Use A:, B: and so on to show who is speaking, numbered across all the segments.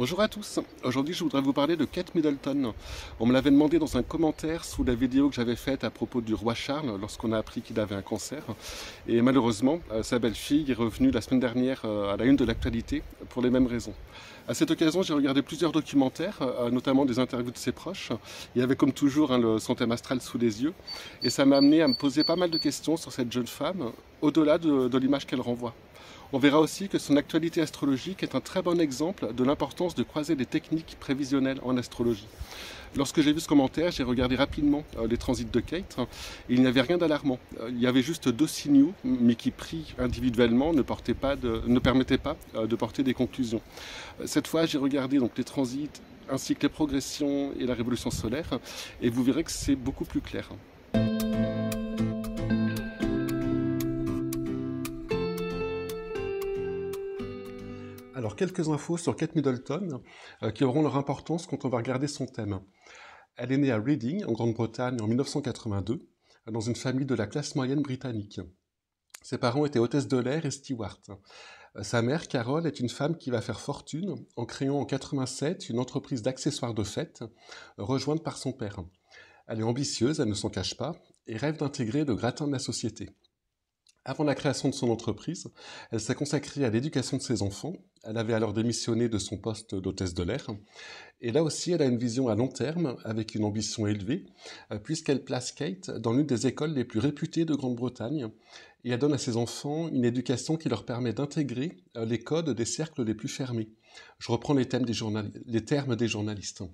A: Bonjour à tous, aujourd'hui je voudrais vous parler de Kate Middleton. On me l'avait demandé dans un commentaire sous la vidéo que j'avais faite à propos du roi Charles lorsqu'on a appris qu'il avait un cancer. Et malheureusement, euh, sa belle-fille est revenue la semaine dernière euh, à la une de l'actualité pour les mêmes raisons. À cette occasion, j'ai regardé plusieurs documentaires, euh, notamment des interviews de ses proches. Il y avait comme toujours hein, le santé astral sous les yeux. Et ça m'a amené à me poser pas mal de questions sur cette jeune femme, au-delà de l'image qu'elle renvoie. On verra aussi que son actualité astrologique est un très bon exemple de l'importance de croiser les techniques prévisionnelles en astrologie. Lorsque j'ai vu ce commentaire, j'ai regardé rapidement euh, les transits de Kate. Il n'y avait rien d'alarmant. Euh, il y avait juste deux signaux, mais qui pris individuellement ne, ne permettaient pas euh, de porter des conclusions. Cette fois, j'ai regardé donc les transits ainsi que les progressions et la révolution solaire, et vous verrez que c'est beaucoup plus clair. Alors quelques infos sur Kate Middleton euh, qui auront leur importance quand on va regarder son thème. Elle est née à Reading, en Grande-Bretagne, en 1982, dans une famille de la classe moyenne britannique. Ses parents étaient hôtesse de l'air et steward. Euh, sa mère, Carole, est une femme qui va faire fortune en créant en 87 une entreprise d'accessoires de fête, euh, rejointe par son père. Elle est ambitieuse, elle ne s'en cache pas, et rêve d'intégrer le gratin de la société. Avant la création de son entreprise, elle s'est consacrée à l'éducation de ses enfants. Elle avait alors démissionné de son poste d'hôtesse de l'air. Et là aussi, elle a une vision à long terme, avec une ambition élevée, euh, puisqu'elle place Kate dans l'une des écoles les plus réputées de Grande-Bretagne. Et elle donne à ses enfants une éducation qui leur permet d'intégrer euh, les codes des cercles les plus fermés. Je reprends les, les termes des journalistes.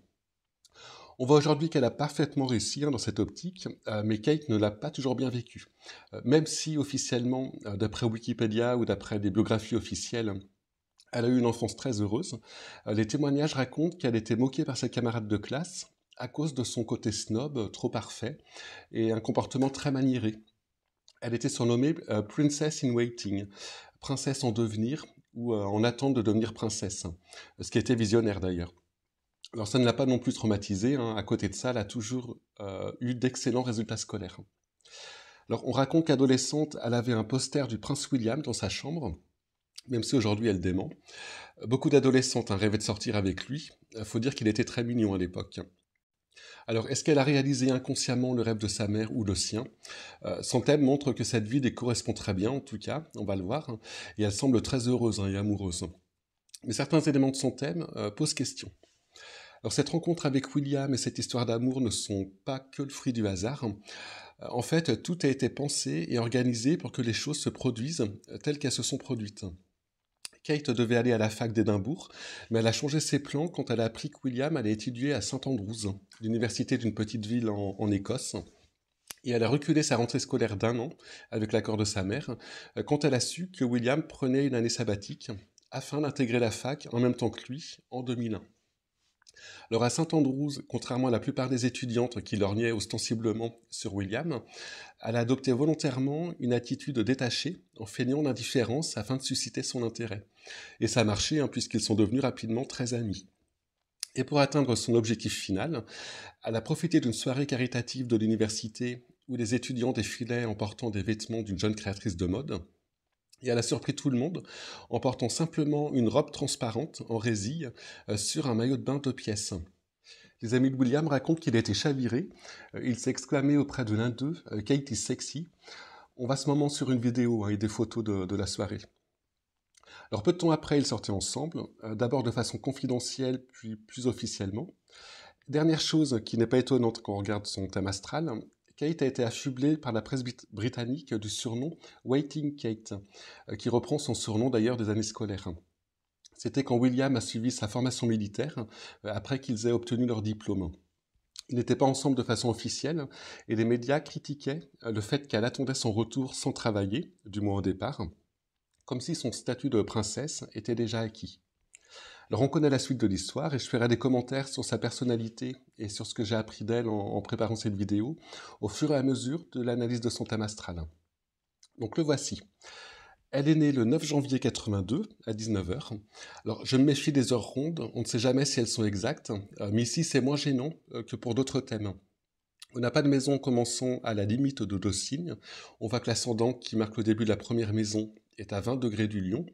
A: On voit aujourd'hui qu'elle a parfaitement réussi hein, dans cette optique, euh, mais Kate ne l'a pas toujours bien vécu. Euh, même si officiellement, euh, d'après Wikipédia ou d'après des biographies officielles, elle a eu une enfance très heureuse, les témoignages racontent qu'elle était moquée par ses camarades de classe à cause de son côté snob trop parfait et un comportement très maniéré. Elle était surnommée Princess in Waiting, princesse en devenir ou en attente de devenir princesse, ce qui était visionnaire d'ailleurs. Alors ça ne l'a pas non plus traumatisé, hein. à côté de ça, elle a toujours euh, eu d'excellents résultats scolaires. Alors on raconte qu'adolescente, elle avait un poster du prince William dans sa chambre, même si aujourd'hui elle dément. Beaucoup d'adolescentes hein, rêvaient de sortir avec lui, il faut dire qu'il était très mignon à l'époque. Alors, est-ce qu'elle a réalisé inconsciemment le rêve de sa mère ou le sien euh, Son thème montre que cette vie les correspond très bien, en tout cas, on va le voir, hein, et elle semble très heureuse et amoureuse. Mais certains éléments de son thème euh, posent question cette rencontre avec William et cette histoire d'amour ne sont pas que le fruit du hasard. Euh, en fait, tout a été pensé et organisé pour que les choses se produisent euh, telles qu'elles se sont produites. Kate devait aller à la fac d'Édimbourg, mais elle a changé ses plans quand elle a appris que William allait étudier à saint Andrews, l'université d'une petite ville en, en Écosse et elle a reculé sa rentrée scolaire d'un an avec l'accord de sa mère euh, quand elle a su que William prenait une année sabbatique afin d'intégrer la fac en même temps que lui en 2001. Alors à saint Andrews, contrairement à la plupart des étudiantes qui lorgnaient ostensiblement sur William, elle a adopté volontairement une attitude détachée en feignant l'indifférence afin de susciter son intérêt. Et ça a marché hein, puisqu'ils sont devenus rapidement très amis. Et pour atteindre son objectif final, elle a profité d'une soirée caritative de l'université où les étudiants défilaient en portant des vêtements d'une jeune créatrice de mode, et elle a surpris tout le monde en portant simplement une robe transparente en résille euh, sur un maillot de bain de pièces. Les amis de William racontent qu'il a été chaviré. Euh, il s'est exclamé auprès de l'un d'eux euh, Kate is sexy. On va ce moment sur une vidéo hein, et des photos de, de la soirée. Alors peu de temps après, ils sortaient ensemble, d'abord de façon confidentielle, puis plus officiellement. Dernière chose qui n'est pas étonnante quand on regarde son thème astral, Kate a été affublée par la presse britannique du surnom Waiting Kate, euh, qui reprend son surnom d'ailleurs des années scolaires. C'était quand William a suivi sa formation militaire, euh, après qu'ils aient obtenu leur diplôme. Ils n'étaient pas ensemble de façon officielle, et les médias critiquaient euh, le fait qu'elle attendait son retour sans travailler, du moins au départ, comme si son statut de princesse était déjà acquis. Alors on connaît la suite de l'histoire et je ferai des commentaires sur sa personnalité et sur ce que j'ai appris d'elle en, préparant cette vidéo au fur et à mesure de l'analyse de son thème astral. Donc le voici. Elle est née le 9 janvier 82 à 19h. Alors je me méfie des heures rondes, on ne sait jamais si elles sont exactes, euh, mais ici c'est moins gênant euh, que pour d'autres thèmes. On n'a pas de maison commençant à la limite de deux signes. On voit que l'ascendant qui marque le début de la première maison est à 20 degrés du lion.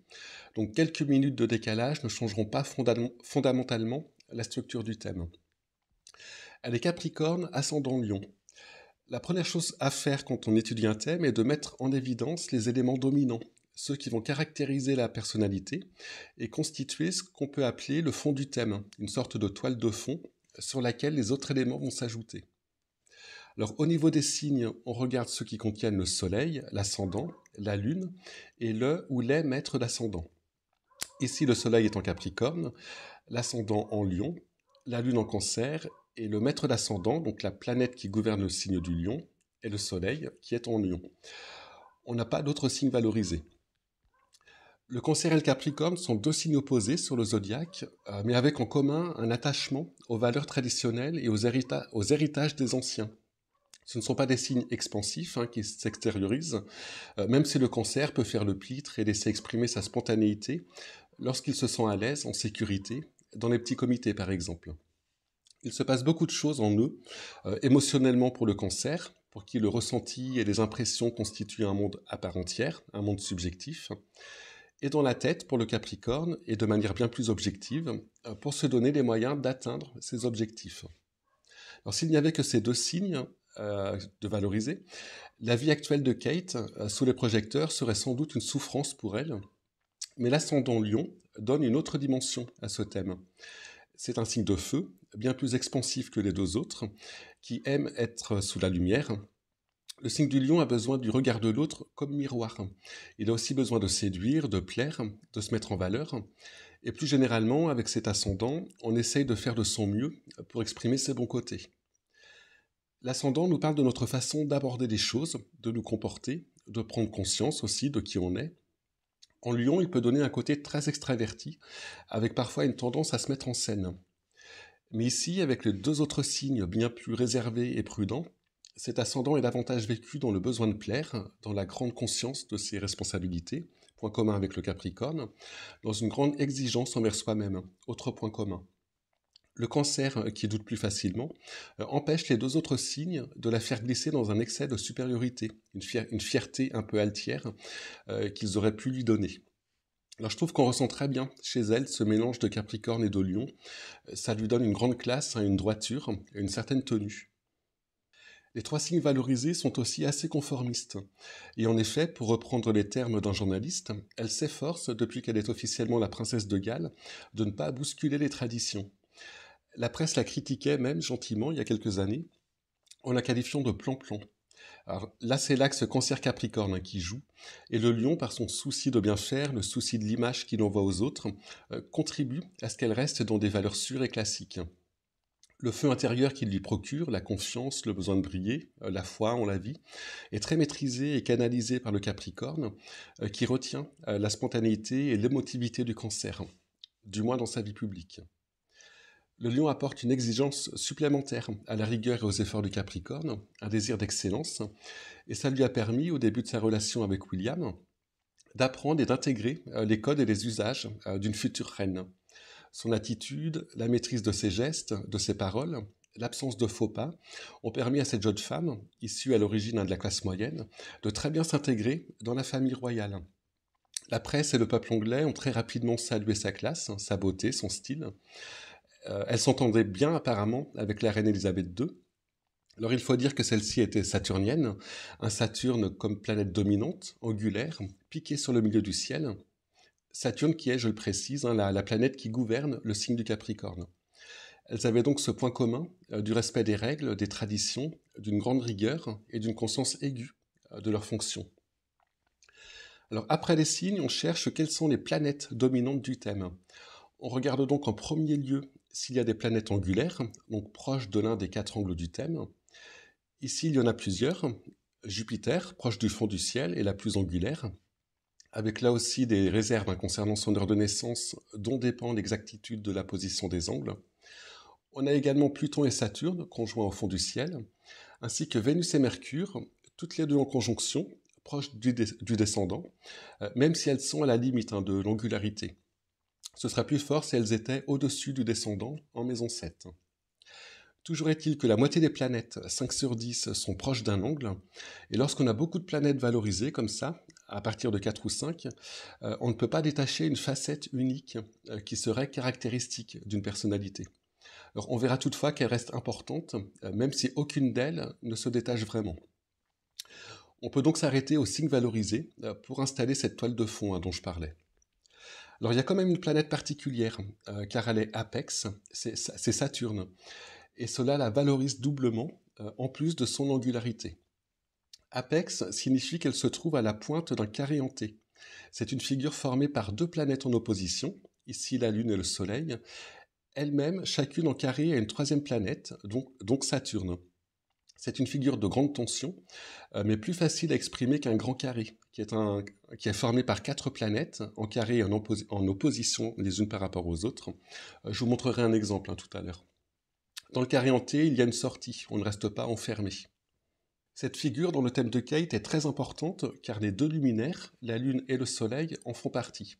A: Donc quelques minutes de décalage ne changeront pas fondamentalement la structure du thème. Elle est Capricorne, ascendant lion. La première chose à faire quand on étudie un thème est de mettre en évidence les éléments dominants, ceux qui vont caractériser la personnalité et constituer ce qu'on peut appeler le fond du thème, une sorte de toile de fond sur laquelle les autres éléments vont s'ajouter. Alors au niveau des signes, on regarde ceux qui contiennent le Soleil, l'ascendant, la Lune est le ou les maîtres d'ascendant. Ici, le Soleil est en Capricorne, l'ascendant en Lion, la Lune en Cancer et le maître d'ascendant, donc la planète qui gouverne le signe du Lion, et le Soleil qui est en Lion. On n'a pas d'autres signes valorisés. Le Cancer et le Capricorne sont deux signes opposés sur le zodiaque, euh, mais avec en commun un attachement aux valeurs traditionnelles et aux héritages des anciens. Ce ne sont pas des signes expansifs hein, qui s'extériorisent, euh, même si le cancer peut faire le plitre et laisser exprimer sa spontanéité lorsqu'il se sent à l'aise, en sécurité, dans les petits comités par exemple. Il se passe beaucoup de choses en eux, euh, émotionnellement pour le cancer, pour qui le ressenti et les impressions constituent un monde à part entière, un monde subjectif, et dans la tête pour le Capricorne, et de manière bien plus objective, euh, pour se donner les moyens d'atteindre ses objectifs. Alors s'il n'y avait que ces deux signes, euh, de valoriser. La vie actuelle de Kate euh, sous les projecteurs serait sans doute une souffrance pour elle, mais l'ascendant Lion donne une autre dimension à ce thème. C'est un signe de feu, bien plus expansif que les deux autres, qui aime être sous la lumière. Le signe du lion a besoin du regard de l'autre comme miroir. Il a aussi besoin de séduire, de plaire, de se mettre en valeur. Et plus généralement, avec cet ascendant, on essaye de faire de son mieux pour exprimer ses bons côtés. L'ascendant nous parle de notre façon d'aborder les choses, de nous comporter, de prendre conscience aussi de qui on est. En lion, il peut donner un côté très extraverti, avec parfois une tendance à se mettre en scène. Mais ici, avec les deux autres signes bien plus réservés et prudents, cet ascendant est davantage vécu dans le besoin de plaire, dans la grande conscience de ses responsabilités, point commun avec le Capricorne, dans une grande exigence envers soi-même, autre point commun. Le cancer, euh, qui doute plus facilement, euh, empêche les deux autres signes de la faire glisser dans un excès de supériorité, une, fierté un peu altière euh, qu'ils auraient pu lui donner. Alors je trouve qu'on ressent très bien chez elle ce mélange de Capricorne et de Lion. Ça lui donne une grande classe, hein, une droiture et une certaine tenue. Les trois signes valorisés sont aussi assez conformistes. Et en effet, pour reprendre les termes d'un journaliste, elle s'efforce, depuis qu'elle est officiellement la princesse de Galles, de ne pas bousculer les traditions la presse la critiquait même gentiment il y a quelques années en la qualifiant de plan-plan. Alors là, c'est l'axe cancer capricorne hein, qui joue, et le lion, par son souci de bien faire, le souci de l'image qu'il envoie aux autres, euh, contribue à ce qu'elle reste dans des valeurs sûres et classiques. Le feu intérieur qu'il lui procure, la confiance, le besoin de briller, euh, la foi en la vie, est très maîtrisé et canalisé par le capricorne, euh, qui retient la spontanéité et l'émotivité du cancer, du moins dans sa vie publique. Le lion apporte une exigence supplémentaire à la rigueur et aux efforts du Capricorne, un désir d'excellence, et ça lui a permis, au début de sa relation avec William, d'apprendre et d'intégrer euh, les codes et les usages euh, d'une future reine. Son attitude, la maîtrise de ses gestes, de ses paroles, l'absence de faux pas ont permis à cette jeune femme, issue à l'origine hein, de la classe moyenne, de très bien s'intégrer dans la famille royale. La presse et le peuple anglais ont très rapidement salué sa classe, hein, sa beauté, son style. Euh, Elles s'entendaient bien apparemment avec la reine Elisabeth II. Alors il faut dire que celle-ci était saturnienne, un Saturne comme planète dominante, angulaire, piquée sur le milieu du ciel. Saturne qui est, je le précise, hein, la, planète qui gouverne le signe du Capricorne. Elles avaient donc ce point commun euh, du respect des règles, des traditions, d'une grande rigueur et d'une conscience aiguë euh, de leurs fonctions. Alors après les signes, on cherche quelles sont les planètes dominantes du thème. On regarde donc en premier lieu s'il y a des planètes angulaires, donc proches de l'un des quatre angles du thème, ici il y en a plusieurs. Jupiter, proche du fond du ciel, est la plus angulaire, avec là aussi des réserves hein, concernant son heure de naissance, dont dépend l'exactitude de la position des angles. On a également Pluton et Saturne, conjoints au fond du ciel, ainsi que Vénus et Mercure, toutes les deux en conjonction, proches du, descendant, euh, même si elles sont à la limite hein, de l'angularité. Ce sera plus fort si elles étaient au-dessus du descendant en maison 7. Toujours est-il que la moitié des planètes, 5 sur 10, sont proches d'un angle, et lorsqu'on a beaucoup de planètes valorisées comme ça, à partir de 4 ou 5, euh, on ne peut pas détacher une facette unique euh, qui serait caractéristique d'une personnalité. Alors, on verra toutefois qu'elle reste importante, euh, même si aucune d'elles ne se détache vraiment. On peut donc s'arrêter au signe valorisé pour installer cette toile de fond hein, dont je parlais. Alors il y a quand même une planète particulière, euh, car elle est Apex, c'est Saturne. Et cela la valorise doublement, euh, en plus de son angularité. Apex signifie qu'elle se trouve à la pointe d'un carré hanté. C'est une figure formée par deux planètes en opposition, ici la Lune et le Soleil, elles-mêmes chacune en carré à une troisième planète, donc Saturne. C'est une figure de grande tension, euh, mais plus facile à exprimer qu'un grand carré, qui est, formé par quatre planètes, en carré en, en opposition les unes par rapport aux autres. Euh, je vous montrerai un exemple hein, tout à l'heure. Dans le carré en T, il y a une sortie, on ne reste pas enfermé. Cette figure dans le thème de Kate est très importante car les deux luminaires, la Lune et le Soleil, en font partie.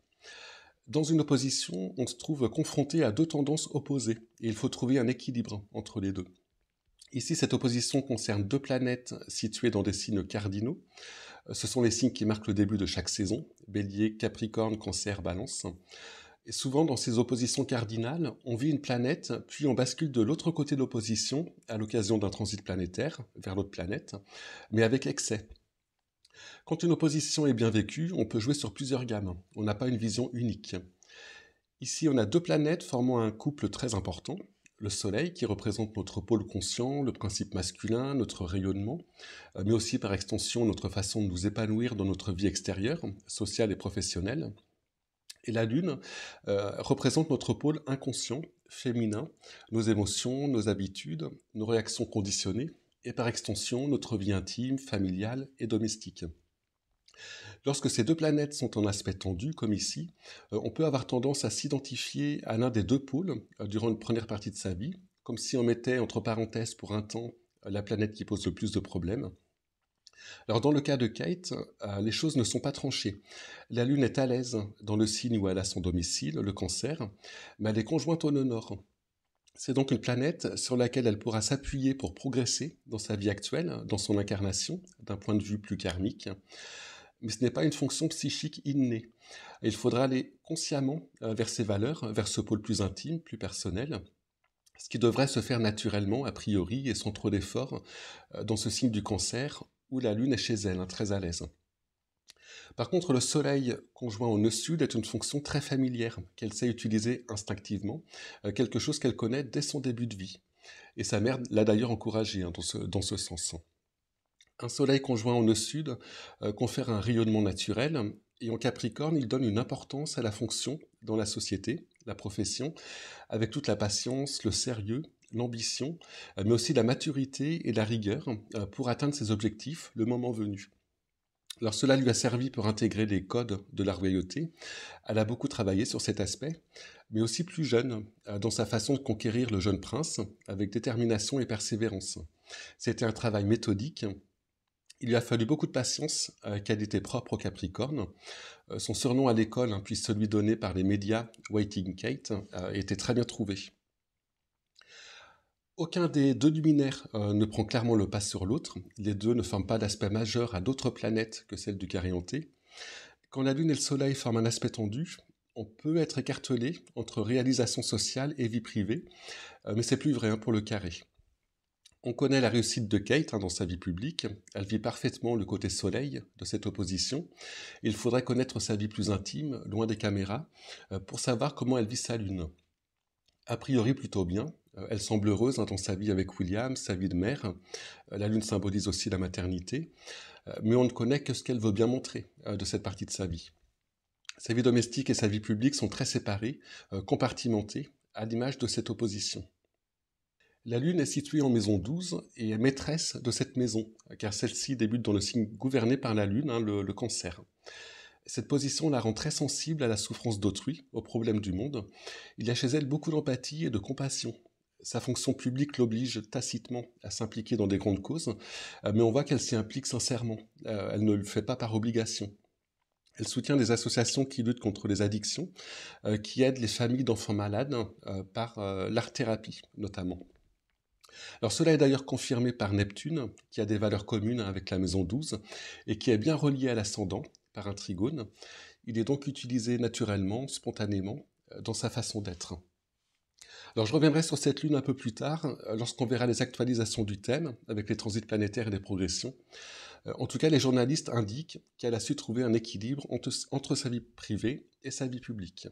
A: Dans une opposition, on se trouve confronté à deux tendances opposées et il faut trouver un équilibre entre les deux. Ici, cette opposition concerne deux planètes situées dans des signes cardinaux. Euh, ce sont les signes qui marquent le début de chaque saison, bélier, capricorne, cancer, balance. Et souvent, dans ces oppositions cardinales, on vit une planète, puis on bascule de l'autre côté de l'opposition à l'occasion d'un transit planétaire vers l'autre planète, mais avec excès. Quand une opposition est bien vécue, on peut jouer sur plusieurs gammes. On n'a pas une vision unique. Ici, on a deux planètes formant un couple très important, le soleil qui représente notre pôle conscient, le principe masculin, notre rayonnement, euh, mais aussi par extension notre façon de nous épanouir dans notre vie extérieure, sociale et professionnelle. Et la lune euh, représente notre pôle inconscient, féminin, nos émotions, nos habitudes, nos réactions conditionnées, et par extension notre vie intime, familiale et domestique. Lorsque ces deux planètes sont en aspect tendu, comme ici, euh, on peut avoir tendance à s'identifier à l'un des deux pôles euh, durant une première partie de sa vie, comme si on mettait entre parenthèses pour un temps euh, la planète qui pose le plus de problèmes. Alors dans le cas de Kate, les choses ne sont pas tranchées. La Lune est à l'aise dans le signe où elle a son domicile, le cancer, mais elle est conjointe au nord. C'est donc une planète sur laquelle elle pourra s'appuyer pour progresser dans sa vie actuelle, dans son incarnation, d'un point de vue plus karmique mais ce n'est pas une fonction psychique innée. il faudra aller consciemment euh, vers ces valeurs, vers ce pôle plus intime, plus personnel, ce qui devrait se faire naturellement, a priori, et sans trop d'efforts, euh, dans ce signe du cancer, où la Lune est chez elle, hein, très à l'aise. Par contre, le Soleil conjoint au nœud sud est une fonction très familière, qu'elle sait utiliser instinctivement, euh, quelque chose qu'elle connaît dès son début de vie. Et sa mère l'a d'ailleurs encouragée hein, dans dans ce sens. Un soleil conjoint au nœud sud euh, confère un rayonnement naturel et en Capricorne, il donne une importance à la fonction dans la société, la profession, avec toute la patience, le sérieux, l'ambition, euh, mais aussi la maturité et la rigueur euh, pour atteindre ses objectifs le moment venu. Alors cela lui a servi pour intégrer les codes de la royauté. Elle a beaucoup travaillé sur cet aspect, mais aussi plus jeune, dans sa façon de conquérir le jeune prince, avec détermination et persévérance. C'était un travail méthodique, il lui a fallu beaucoup de patience, euh, qu'elle qualité propre au Capricorne. Euh, son surnom à l'école, hein, puis celui donné par les médias, Waiting Kate, euh, était très bien trouvé. Aucun des deux luminaires ne prend clairement le pas sur l'autre. Les deux ne forment pas d'aspect majeur à d'autres planètes que celle du carré hanté. Quand la Lune et le Soleil forment un aspect tendu, on peut être écartelé entre réalisation sociale et vie privée, mais c'est plus vrai hein, pour le carré. On connaît la réussite de Kate hein, dans sa vie publique. Elle vit parfaitement le côté soleil de cette opposition. Il faudrait connaître sa vie plus intime, loin des caméras, euh, pour savoir comment elle vit sa lune. A priori plutôt bien. Euh, elle semble heureuse hein, dans sa vie avec William, sa vie de mère. Euh, la lune symbolise aussi la maternité. Mais on ne connaît que ce qu'elle veut bien montrer de cette partie de sa vie. Sa vie domestique et sa vie publique sont très séparées, compartimentées, à l'image de cette opposition. La Lune est située en maison 12 et est maîtresse de cette maison, car celle-ci débute dans le signe gouverné par la Lune, hein, le, le, cancer. Cette position la rend très sensible à la souffrance d'autrui, aux problèmes du monde. Il y a chez elle beaucoup d'empathie et de compassion. Sa fonction publique l'oblige tacitement à s'impliquer dans des grandes causes, euh, mais on voit qu'elle s'y implique sincèrement. Euh, elle ne le fait pas par obligation. Elle soutient des associations qui luttent contre les addictions, euh, qui aident les familles d'enfants malades par l'art-thérapie notamment. Alors cela est d'ailleurs confirmé par Neptune, qui a des valeurs communes avec la maison 12, et qui est bien relié à l'ascendant par un trigone. Il est donc utilisé naturellement, spontanément, euh, dans sa façon d'être. Alors je reviendrai sur cette lune un peu plus tard, euh, lorsqu'on verra les actualisations du thème, avec les transits planétaires et les progressions. Euh, en tout cas, les journalistes indiquent qu'elle a su trouver un équilibre entre, sa vie privée et sa vie publique.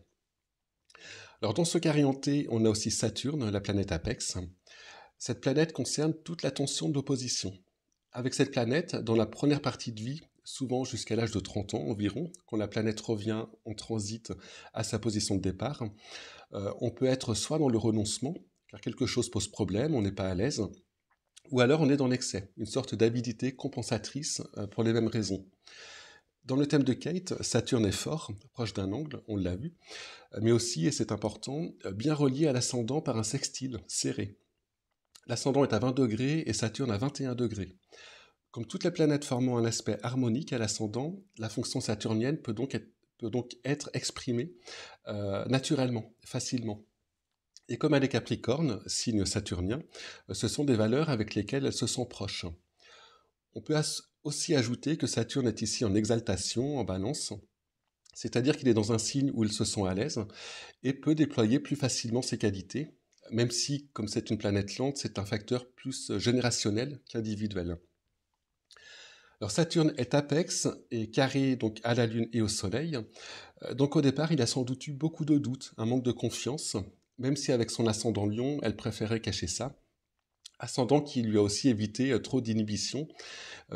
A: Alors dans ce carré hanté, on a aussi Saturne, la planète Apex, cette planète concerne toute la tension de l'opposition. Avec cette planète, dans la première partie de vie, souvent jusqu'à l'âge de 30 ans environ, quand la planète revient en transit à sa position de départ, euh, on peut être soit dans le renoncement, car quelque chose pose problème, on n'est pas à l'aise, ou alors on est dans l'excès, une sorte d'habilité compensatrice euh, pour les mêmes raisons. Dans le thème de Kate, Saturne est fort, proche d'un angle, on l'a vu, mais aussi, et c'est important, bien relié à l'ascendant par un sextile serré, l'ascendant est à 20 degrés et Saturne à 21 degrés. Comme toutes les planètes formant un aspect harmonique à l'ascendant, la fonction saturnienne peut donc être, exprimée euh, naturellement, facilement. Et comme elle est Capricorne, signe saturnien, euh, ce sont des valeurs avec lesquelles elle se sent proche. On peut aussi ajouter que Saturne est ici en exaltation, en balance, c'est-à-dire qu'il est dans un signe où il se sent à l'aise et peut déployer plus facilement ses qualités, même si, comme c'est une planète lente, c'est un facteur plus euh, générationnel qu'individuel. Alors Saturne est apex et carré donc à la Lune et au Soleil. Euh, donc au départ, il a sans doute eu beaucoup de doutes, un manque de confiance, même si avec son ascendant Lion, elle préférait cacher ça. Ascendant qui lui a aussi évité euh, trop d'inhibition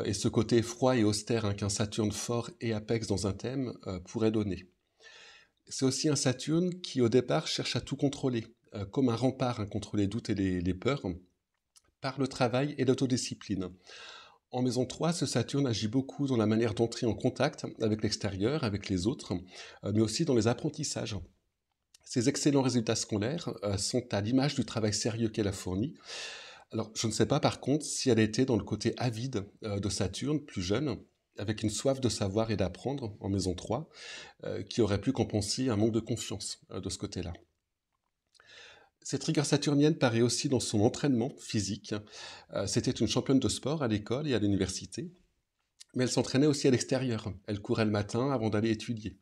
A: et ce côté froid et austère hein, qu'un Saturne fort et apex dans un thème pourrait donner. C'est aussi un Saturne qui au départ cherche à tout contrôler, euh, comme un rempart hein, contre les doutes et les, peurs par le travail et l'autodiscipline. En maison 3, ce Saturne agit beaucoup dans la manière d'entrer en contact avec l'extérieur, avec les autres, euh, mais aussi dans les apprentissages. Ses excellents résultats scolaires euh, sont à l'image du travail sérieux qu'elle a fourni. Alors, je ne sais pas par contre si elle était dans le côté avide de Saturne, plus jeune, avec une soif de savoir et d'apprendre en maison 3, qui aurait pu compenser un manque de confiance de ce côté-là. Cette rigueur saturnienne paraît aussi dans son entraînement physique. Euh, c'était une championne de sport à l'école et à l'université, mais elle s'entraînait aussi à l'extérieur. Elle courait le matin avant d'aller étudier.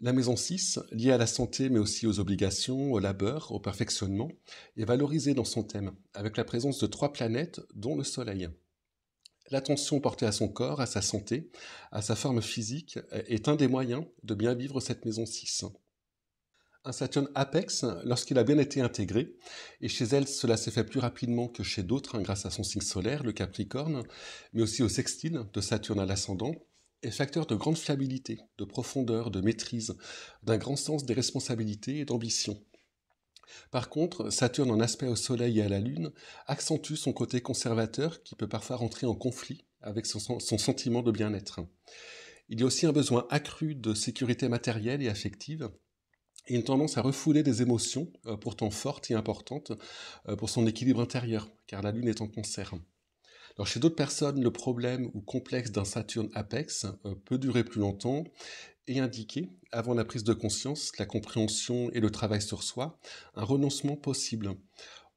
A: La maison 6, liée à la santé mais aussi aux obligations, au labeur, au perfectionnement, est valorisée dans son thème, avec la présence de trois planètes, dont le Soleil. L'attention portée à son corps, à sa santé, à sa forme physique, est un des moyens de bien vivre cette maison 6 un Saturne Apex lorsqu'il a bien été intégré. Et chez elle, cela s'est fait plus rapidement que chez d'autres, hein, grâce à son signe solaire, le Capricorne, mais aussi au sextile de Saturne à l'ascendant, est facteur de grande fiabilité, de profondeur, de maîtrise, d'un grand sens des responsabilités et d'ambition. Par contre, Saturne en aspect au Soleil et à la Lune accentue son côté conservateur qui peut parfois rentrer en conflit avec son sentiment de bien-être. Il y a aussi un besoin accru de sécurité matérielle et affective, et une tendance à refouler des émotions euh, pourtant fortes et importantes euh, pour son équilibre intérieur, car la Lune est en concert. Alors chez d'autres personnes, le problème ou complexe d'un Saturne apex euh, peut durer plus longtemps et indiquer, avant la prise de conscience, la compréhension et le travail sur soi, un renoncement possible.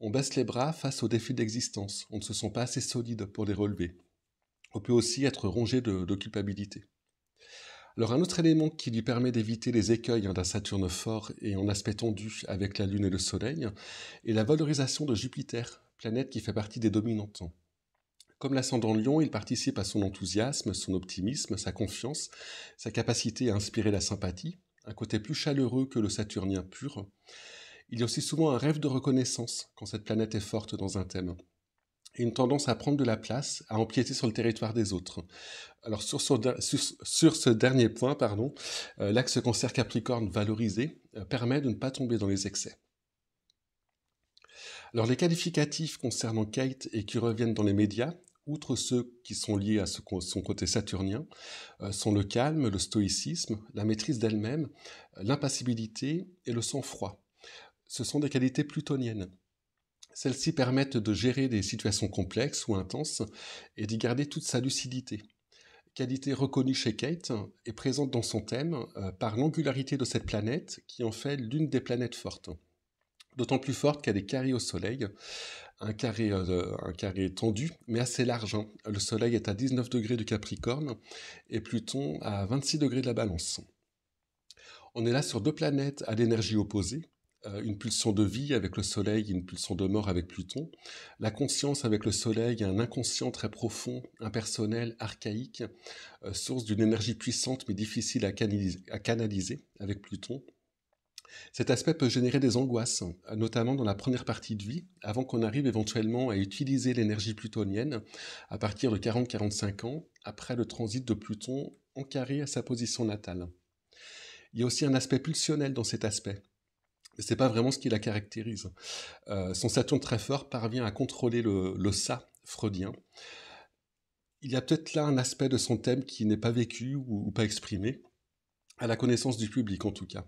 A: On baisse les bras face aux défis d'existence, on ne se sent pas assez solide pour les relever. On peut aussi être rongé de, de culpabilité. Alors un autre élément qui lui permet d'éviter les écueils d'un Saturne fort et en aspect tendu avec la Lune et le Soleil est la valorisation de Jupiter, planète qui fait partie des dominantes. Comme l'ascendant lion, il participe à son enthousiasme, son optimisme, sa confiance, sa capacité à inspirer la sympathie, un côté plus chaleureux que le saturnien pur. Il y a aussi souvent un rêve de reconnaissance quand cette planète est forte dans un thème et une tendance à prendre de la place, à empiéter sur le territoire des autres. Alors sur ce, dernier point, pardon, euh, l'axe cancer Capricorne valorisé euh, permet de ne pas tomber dans les excès. Alors les qualificatifs concernant Kate et qui reviennent dans les médias, outre ceux qui sont liés à son côté saturnien, euh, sont le calme, le stoïcisme, la maîtrise d'elle-même, l'impassibilité et le sang-froid. Ce sont des qualités plutoniennes. Celles-ci permettent de gérer des situations complexes ou intenses et d'y garder toute sa lucidité. Qualité reconnue chez Kate et présente dans son thème euh, par l'angularité de cette planète qui en fait l'une des planètes fortes. D'autant plus forte qu'elle est carrée au Soleil, un carré, euh, un carré tendu, mais assez large. Hein. Le Soleil est à 19 degrés du Capricorne et Pluton à 26 degrés de la Balance. On est là sur deux planètes à l'énergie opposée, euh, une pulsion de vie avec le Soleil, une pulsion de mort avec Pluton, la conscience avec le Soleil, un inconscient très profond, impersonnel, archaïque, euh, source d'une énergie puissante mais difficile à canaliser, à canaliser avec Pluton. Cet aspect peut générer des angoisses, notamment dans la première partie de vie, avant qu'on arrive éventuellement à utiliser l'énergie plutonienne à partir de 40-45 ans, après le transit de Pluton en carré à sa position natale. Il y a aussi un aspect pulsionnel dans cet aspect, n'est pas vraiment ce qui la caractérise. Euh, son Saturne très fort parvient à contrôler le, le ça freudien. Il y a peut-être là un aspect de son thème qui n'est pas vécu ou, pas exprimé, à la connaissance du public en tout cas.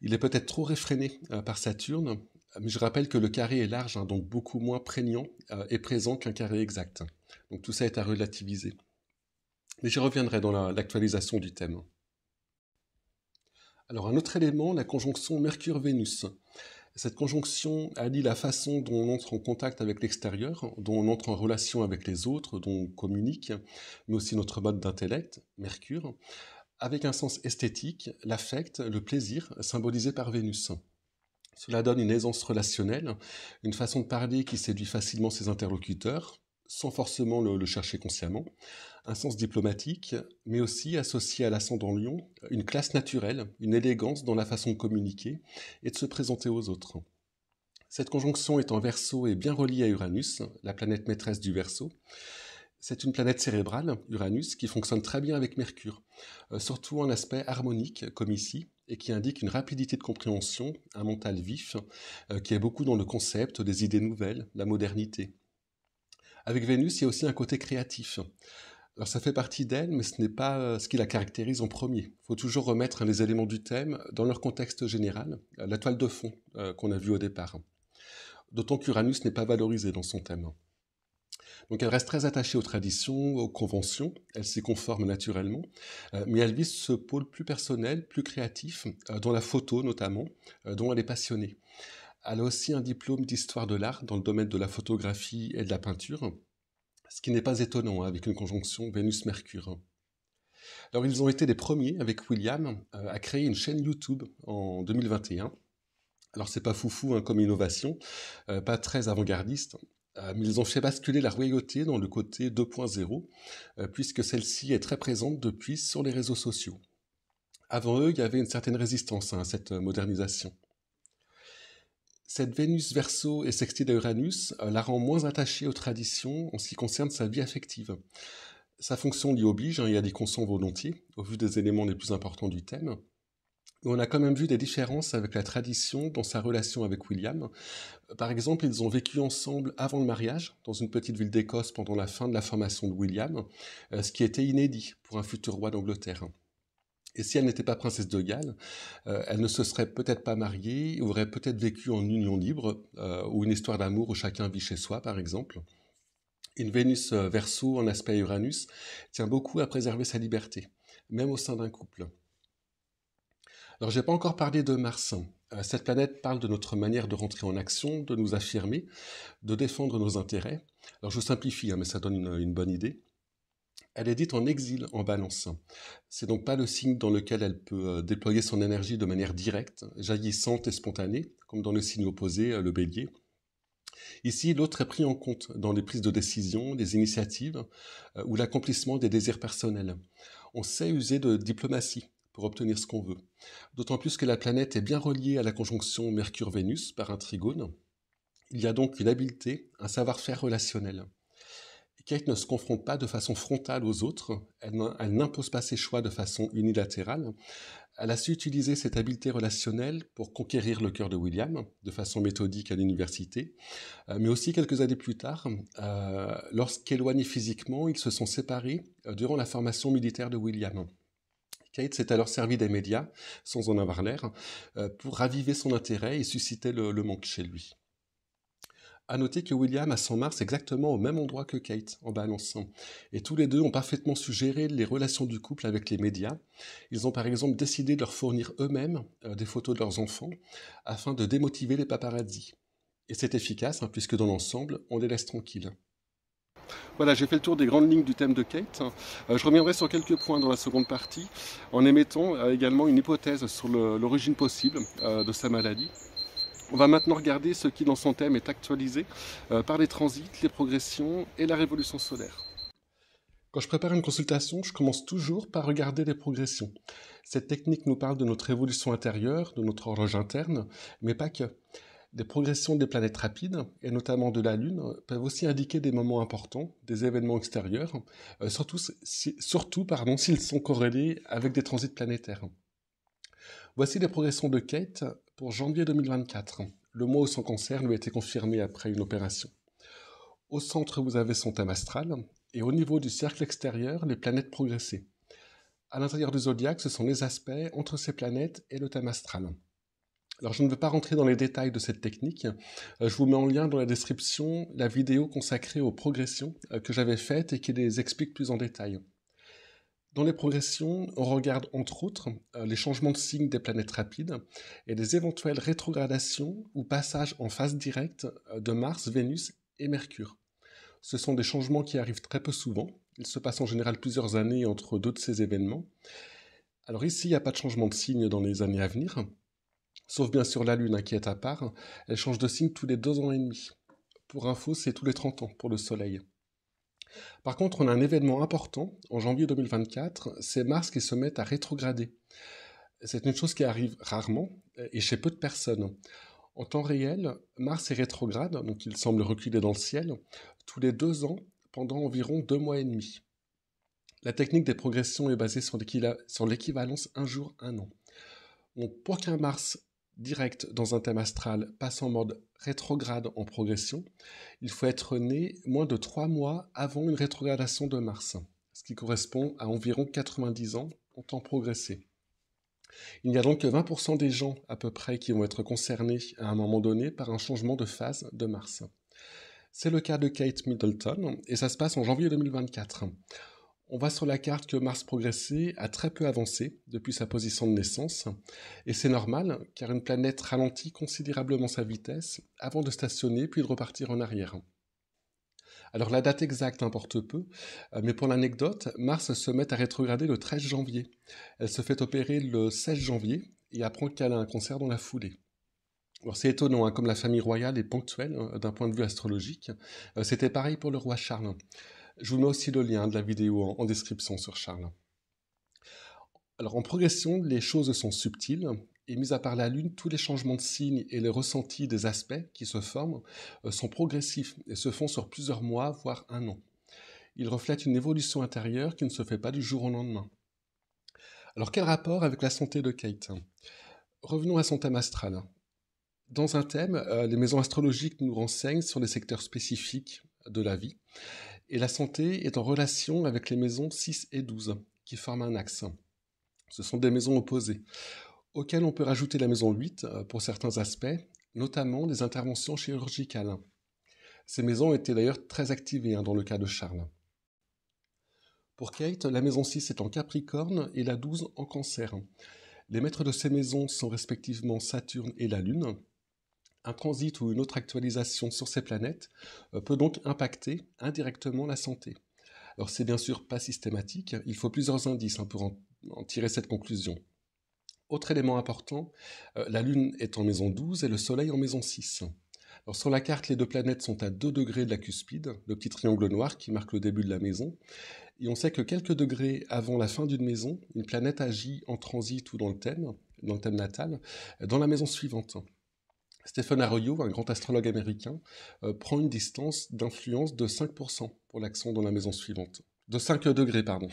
A: Il est peut-être trop réfréné euh, par Saturne, mais je rappelle que le carré est large, hein, donc beaucoup moins prégnant euh, et présent qu'un carré exact. Donc tout ça est à relativiser. Mais j'y reviendrai dans l'actualisation du thème. Alors un autre élément, la conjonction Mercure-Vénus. Cette conjonction allie la façon dont on entre en contact avec l'extérieur, dont on entre en relation avec les autres, dont on communique, mais aussi notre mode d'intellect, Mercure, avec un sens esthétique, l'affect, le plaisir, symbolisé par Vénus. Cela donne une aisance relationnelle, une façon de parler qui séduit facilement ses interlocuteurs, sans forcément le, chercher consciemment, un sens diplomatique, mais aussi associé à l'ascendant lion, une classe naturelle, une élégance dans la façon de communiquer et de se présenter aux autres. Cette conjonction est en verso et bien reliée à Uranus, la planète maîtresse du verso. C'est une planète cérébrale, Uranus, qui fonctionne très bien avec Mercure, euh, surtout en aspect harmonique, comme ici, et qui indique une rapidité de compréhension, un mental vif, euh, qui est beaucoup dans le concept, des idées nouvelles, la modernité. Avec Vénus, il y a aussi un côté créatif. Alors ça fait partie d'elle, mais ce n'est pas euh, ce qui la caractérise en premier. Il faut toujours remettre les éléments du thème dans leur contexte général, euh, la toile de fond euh, qu'on a vue au départ. D'autant qu'Uranus n'est pas valorisé dans son thème. Donc elle reste très attachée aux traditions, aux conventions, elle s'y conforme naturellement, mais elle vise ce pôle plus personnel, plus créatif, dans la photo notamment, dont elle est passionnée. Elle a aussi un diplôme d'histoire de l'art dans le domaine de la photographie et de la peinture, ce qui n'est pas étonnant hein, avec une conjonction Vénus-Mercure. Alors ils ont été les premiers avec William euh, à créer une chaîne YouTube en 2021. Alors c'est pas foufou hein, comme innovation, euh, pas très avant-gardiste, euh, mais ils ont fait basculer la royauté dans le côté 2.0, puisque celle-ci est très présente depuis sur les réseaux sociaux. Avant eux, il y avait une certaine résistance hein, à cette modernisation. Cette Vénus verso et sextile à Uranus euh, la rend moins attachée aux traditions en ce qui concerne sa vie affective. Sa fonction l'y oblige, hein, il y a des consents volontiers, au vu des éléments les plus importants du thème. on a quand même vu des différences avec la tradition dans sa relation avec William. Par exemple, ils ont vécu ensemble avant le mariage, dans une petite ville d'Écosse pendant la fin de la formation de William, euh, ce qui était inédit pour un futur roi d'Angleterre. Et si elle n'était pas princesse de Galles, euh, elle ne se serait peut-être pas mariée, aurait peut-être vécu en union libre, euh, ou une histoire d'amour où chacun vit chez soi, par exemple. Une Vénus euh, verso en aspect Uranus tient beaucoup à préserver sa liberté, même au sein d'un couple. Alors, je n'ai pas encore parlé de Mars. Cette planète parle de notre manière de rentrer en action, de nous affirmer, de défendre nos intérêts. Alors, je simplifie, hein, mais ça donne une bonne idée elle est dite en exil en balance. C'est donc pas le signe dans lequel elle peut euh, déployer son énergie de manière directe, jaillissante et spontanée, comme dans le signe opposé, euh, le bélier. Ici, l'autre est pris en compte dans les prises de décision, les initiatives euh, ou l'accomplissement des désirs personnels. On sait user de diplomatie pour obtenir ce qu'on veut. D'autant plus que la planète est bien reliée à la conjonction Mercure-Vénus par un trigone. Il y a donc une habileté, un savoir-faire relationnel. Kate ne se confronte pas de façon frontale aux autres, elle, n'impose pas ses choix de façon unilatérale. Elle a su utiliser cette habileté relationnelle pour conquérir le cœur de William de façon méthodique à l'université, euh, mais aussi quelques années plus tard, euh, lorsqu'éloignés physiquement, ils se sont séparés euh, durant la formation militaire de William. Kate s'est alors servi des médias, sans en avoir l'air, pour raviver son intérêt et susciter le manque chez lui. À noter que William a son Mars exactement au même endroit que Kate, en balançant. Et tous les deux ont parfaitement suggéré les relations du couple avec les médias. Ils ont par exemple décidé de leur fournir eux-mêmes euh, des photos de leurs enfants afin de démotiver les paparazzis. Et c'est efficace, hein, puisque dans l'ensemble, on les laisse tranquilles. Voilà, j'ai fait le tour des grandes lignes du thème de Kate. Hein. Euh, je reviendrai sur quelques points dans la seconde partie, en émettant euh, également une hypothèse sur l'origine possible de sa maladie, on va maintenant regarder ce qui dans son thème est actualisé euh, par les transits, les progressions et la révolution solaire. Quand je prépare une consultation, je commence toujours par regarder les progressions. Cette technique nous parle de notre évolution intérieure, de notre horloge interne, mais pas que. Des progressions des planètes rapides, et notamment de la Lune, peuvent aussi indiquer des moments importants, des événements extérieurs, euh, surtout, s'ils sont corrélés avec des transits planétaires. Voici les progressions de Kate pour janvier 2024. Le mois où son cancer lui a été confirmé après une opération. Au centre, vous avez son thème astral, et au niveau du cercle extérieur, les planètes progressées. À l'intérieur du zodiaque, ce sont les aspects entre ces planètes et le thème astral. Alors je ne veux pas rentrer dans les détails de cette technique. Euh, je vous mets en lien dans la description la vidéo consacrée aux progressions euh, que j'avais faites et qui les explique plus en détail. Dans les progressions, on regarde entre autres euh, les changements de signes des planètes rapides et les éventuelles rétrogradations ou passages en phase directe euh, de Mars, Vénus et Mercure. Ce sont des changements qui arrivent très peu souvent. Il se passe en général plusieurs années entre deux de ces événements. Alors ici, il n'y a pas de changement de signe dans les années à venir, sauf bien sûr la Lune hein, qui est à part. Elle change de signe tous les deux ans et demi. Pour info, c'est tous les 30 ans pour le Soleil. Par contre, on a un événement important en janvier 2024, c'est Mars qui se met à rétrograder. C'est une chose qui arrive rarement et chez peu de personnes. En temps réel, Mars est rétrograde, donc il semble reculer dans le ciel, tous les deux ans pendant environ deux mois et demi. La technique des progressions est basée sur l'équivalence un jour, un an. Donc pour qu'un Mars direct dans un thème astral passe en mode rétrograde en progression, il faut être né moins de trois mois avant une rétrogradation de Mars, ce qui correspond à environ 90 ans en temps progressé. Il n'y a donc que 20% des gens à peu près qui vont être concernés à un moment donné par un changement de phase de Mars. C'est le cas de Kate Middleton et ça se passe en janvier 2024 on voit sur la carte que Mars progressé a très peu avancé depuis sa position de naissance, et c'est normal car une planète ralentit considérablement sa vitesse avant de stationner puis de repartir en arrière. Alors la date exacte importe peu, euh, mais pour l'anecdote, Mars se met à rétrograder le 13 janvier. Elle se fait opérer le 16 janvier et apprend qu'elle a un concert dans la foulée. c'est étonnant, hein, comme la famille royale est ponctuelle euh, d'un point de vue astrologique. Euh, c'était pareil pour le roi Charles. Je vous mets aussi le lien de la vidéo en, description sur Charles. Alors en progression, les choses sont subtiles et mis à part la Lune, tous les changements de signes et les ressentis des aspects qui se forment euh, sont progressifs et se font sur plusieurs mois, voire un an. Ils reflètent une évolution intérieure qui ne se fait pas du jour au lendemain. Alors quel rapport avec la santé de Kate Revenons à son thème astral. Dans un thème, euh, les maisons astrologiques nous renseignent sur les secteurs spécifiques de la vie et la santé est en relation avec les maisons 6 et 12, qui forment un axe. Ce sont des maisons opposées, auxquelles on peut rajouter la maison 8 euh, pour certains aspects, notamment des interventions chirurgicales. Ces maisons étaient d'ailleurs très activées hein, dans le cas de Charles. Pour Kate, la maison 6 est en Capricorne et la 12 en Cancer. Les maîtres de ces maisons sont respectivement Saturne et la Lune, un transit ou une autre actualisation sur ces planètes euh, peut donc impacter indirectement la santé. Alors c'est bien sûr pas systématique, il faut plusieurs indices hein, pour en, tirer cette conclusion. Autre élément important, euh, la Lune est en maison 12 et le Soleil en maison 6. Alors sur la carte, les deux planètes sont à 2 degrés de la cuspide, le petit triangle noir qui marque le début de la maison. Et on sait que quelques degrés avant la fin d'une maison, une planète agit en transit ou dans le thème, dans le thème natal, dans la maison suivante. Stephen Arroyo, un grand astrologue américain, euh, prend une distance d'influence de 5% pour l'accent dans la maison suivante. De 5 degrés, pardon.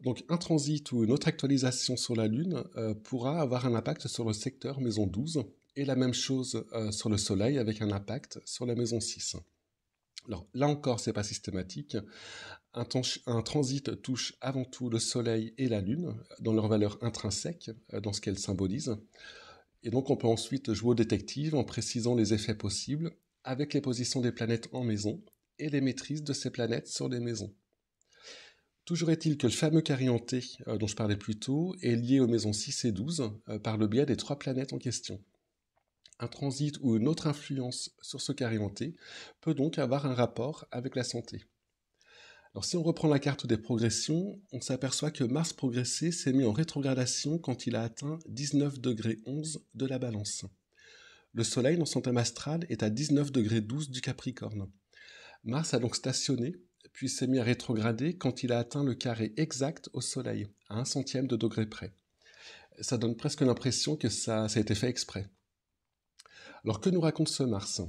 A: Donc un transit ou une autre actualisation sur la Lune euh, pourra avoir un impact sur le secteur maison 12 et la même chose euh, sur le Soleil avec un impact sur la maison 6. Alors là encore, n'est pas systématique. Un, un, transit touche avant tout le Soleil et la Lune dans leur valeur intrinsèque, dans ce qu'elles symbolisent. Et donc on peut ensuite jouer au détective en précisant les effets possibles avec les positions des planètes en maison et les maîtrises de ces planètes sur les maisons. Toujours est-il que le fameux carianté euh, dont je parlais plus tôt est lié aux maisons 6 et 12 euh, par le biais des trois planètes en question. Un transit ou une autre influence sur ce carianté peut donc avoir un rapport avec la santé si on reprend la carte des progressions, on s'aperçoit que Mars progressé s'est mis en rétrogradation quand il a atteint 19 11 de la balance. Le Soleil dans son thème astral est à 19 12 du Capricorne. Mars a donc stationné, puis s'est mis à rétrograder quand il a atteint le carré exact au Soleil, à un centième de degré près. Ça donne presque l'impression que ça, ça a été fait exprès. Alors que nous raconte ce Mars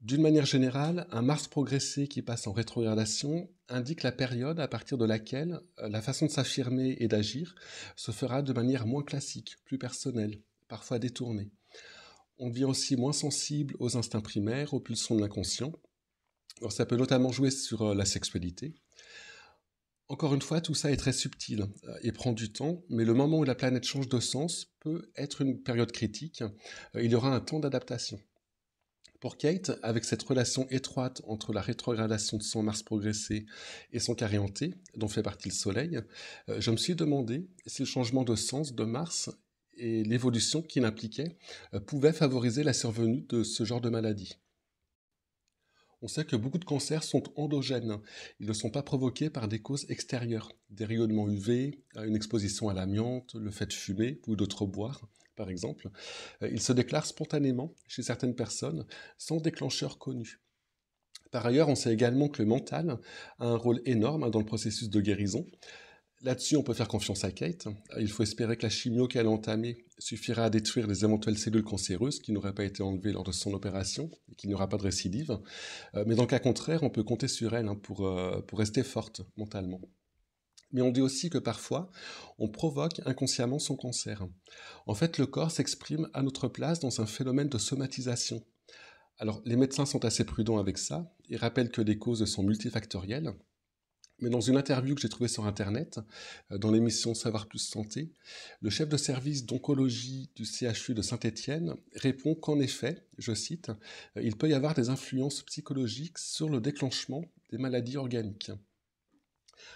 A: d'une manière générale, un Mars progressé qui passe en rétrogradation indique la période à partir de laquelle euh, la façon de s'affirmer et d'agir se fera de manière moins classique, plus personnelle, parfois détournée. On devient aussi moins sensible aux instincts primaires, aux pulsions de l'inconscient. ça peut notamment jouer sur euh, la sexualité. Encore une fois, tout ça est très subtil euh, et prend du temps, mais le moment où la planète change de sens peut être une période critique. Il y aura un temps d'adaptation. Pour Kate, avec cette relation étroite entre la rétrogradation de son Mars progressé et son carré dont fait partie le Soleil, euh, je me suis demandé si le changement de sens de Mars et l'évolution qu'il impliquait euh, pouvaient favoriser la survenue de ce genre de maladie. On sait que beaucoup de cancers sont endogènes. Ils ne sont pas provoqués par des causes extérieures, des rayonnements UV, une exposition à l'amiante, le fait de fumer ou d'autres boire par exemple, euh, il se déclare spontanément chez certaines personnes sans déclencheur connu. Par ailleurs, on sait également que le mental a un rôle énorme hein, dans le processus de guérison. Là-dessus, on peut faire confiance à Kate. Il faut espérer que la chimio qu'elle a entamée suffira à détruire les éventuelles cellules cancéreuses qui n'auraient pas été enlevées lors de son opération et qu'il n'y pas de récidive. Euh, mais dans le cas contraire, on peut compter sur elle hein, euh, pour rester forte mentalement. Mais on dit aussi que parfois, on provoque inconsciemment son cancer. En fait, le corps s'exprime à notre place dans un phénomène de somatisation. Alors, les médecins sont assez prudents avec ça. et rappellent que les causes sont multifactorielles. Mais dans une interview que j'ai trouvée sur Internet, euh, dans l'émission Savoir plus santé, le chef de service d'oncologie du CHU de Saint-Étienne répond qu'en effet, je cite, euh, il peut y avoir des influences psychologiques sur le déclenchement des maladies organiques.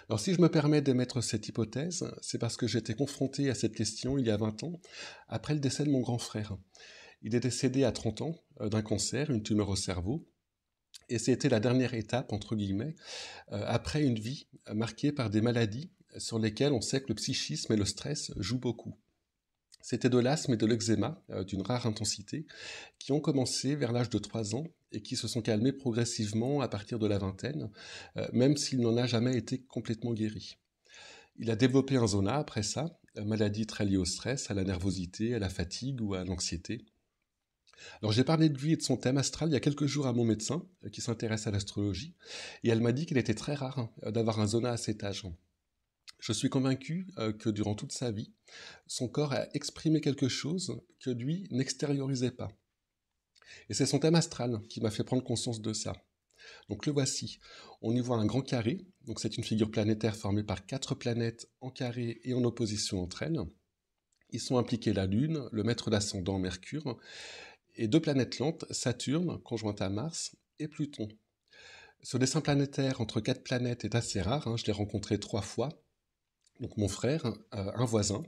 A: Alors si je me permets d'émettre cette hypothèse, c'est parce que j'étais confronté à cette question il y a 20 ans, après le décès de mon grand frère. Il est décédé à 30 ans euh, d'un cancer, une tumeur au cerveau, et c'était la dernière étape, entre guillemets, euh, après une vie marquée par des maladies sur lesquelles on sait que le psychisme et le stress jouent beaucoup. C'était de l'asthme et de l'eczéma euh, d'une rare intensité qui ont commencé vers l'âge de 3 ans et qui se sont calmés progressivement à partir de la vingtaine, euh, même s'il n'en a jamais été complètement guéri. Il a développé un zona après ça, euh, maladie très liée au stress, à la nervosité, à la fatigue ou à l'anxiété. Alors j'ai parlé de lui et de son thème astral il y a quelques jours à mon médecin qui s'intéresse à l'astrologie et elle m'a dit qu'il était très rare hein, d'avoir un zona à cet âge. Je suis convaincu euh, que durant toute sa vie, son corps a exprimé quelque chose que lui n'extériorisait pas. Et c'est son thème astral qui m'a fait prendre conscience de ça. Donc le voici. On y voit un grand carré. Donc c'est une figure planétaire formée par quatre planètes en carré et en opposition entre elles. Ils sont impliqués la Lune, le maître d'ascendant Mercure, et deux planètes lentes, Saturne, conjointe à Mars, et Pluton. Ce dessin planétaire entre quatre planètes est assez rare, hein. je l'ai rencontré trois fois, donc mon frère, euh, un voisin,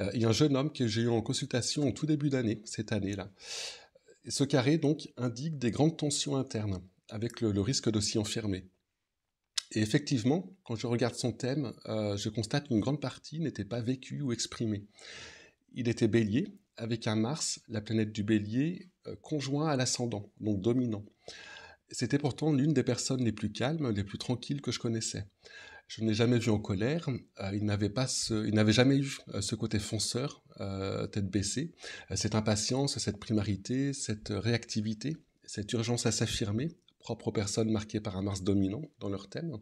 A: euh, et un jeune homme que j'ai eu en consultation en tout début d'année, cette année-là. Ce carré, donc, indique des grandes tensions internes, avec le, risque de s'y enfermer. Et effectivement, quand je regarde son thème, euh, je constate qu'une grande partie n'était pas vécue ou exprimée. Il était bélier, avec un Mars, la planète du bélier, conjoint à l'ascendant, donc dominant. C'était pourtant l'une des personnes les plus calmes, les plus tranquilles que je connaissais je ne jamais vu en colère. Euh, il n'avait pas n'avait jamais eu euh, ce côté fonceur, euh, tête baissée, cette impatience, cette primarité, cette réactivité, cette urgence à s'affirmer propre aux personnes marquées par un Mars dominant dans leur thème,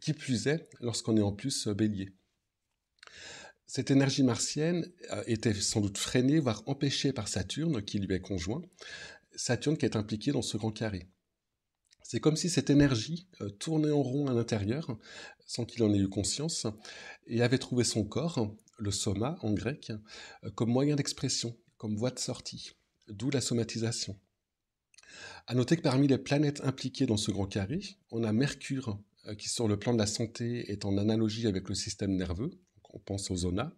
A: qui qui est lorsqu'on est en plus bélier. Cette énergie martienne était sans doute freinée, voire empêchée par Saturne, qui lui est conjoint, Saturne qui est impliqué dans ce grand carré. C'est comme si cette énergie tournait en rond à l'intérieur, sans qu'il en ait eu conscience, et avait trouvé son corps, le soma en grec, comme moyen d'expression, comme voie de sortie, d'où la somatisation. À noter que parmi les planètes impliquées dans ce grand carré, on a Mercure, euh, qui sur le plan de la santé est en analogie avec le système nerveux, on pense aux zona,